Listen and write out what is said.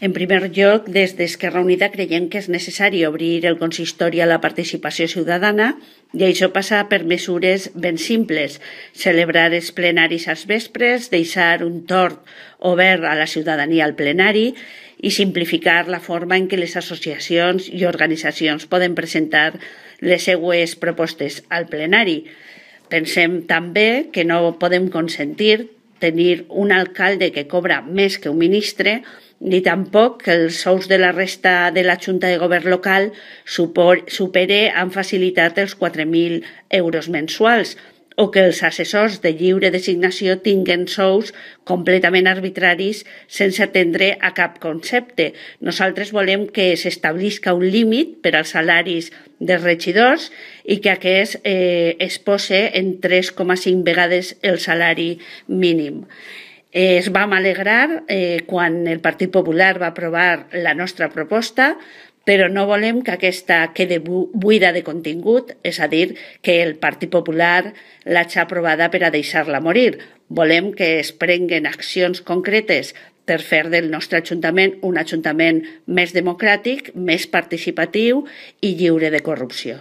En primer lloc, des d'Esquerra Unida creiem que és necessari obrir el consistori a la participació ciutadana i això passa per mesures ben simples. Celebrar els plenaris als vespres, deixar un tort obert a la ciutadania al plenari i simplificar la forma en què les associacions i organitzacions poden presentar les seues propostes al plenari. Pensem també que no podem consentir tenir un alcalde que cobra més que un ministre, ni tampoc que els sous de la resta de la Junta de Govern local supere amb facilitat els 4.000 euros mensuals, o que els assessors de lliure designació tinguen sous completament arbitraris sense atendre a cap concepte. Nosaltres volem que s'establisca un límit per als salaris dels regidors i que aquest eh, es posi en 3,5 vegades el salari mínim eh, es vam alegrar eh, quan el Partit Popular va aprovar la nostra proposta però no volem que aquesta quede buida de contingut, és a dir, que el Partit Popular l'hagi aprovada per a deixar-la morir. Volem que es prenguen accions concretes per fer del nostre Ajuntament un Ajuntament més democràtic, més participatiu i lliure de corrupció.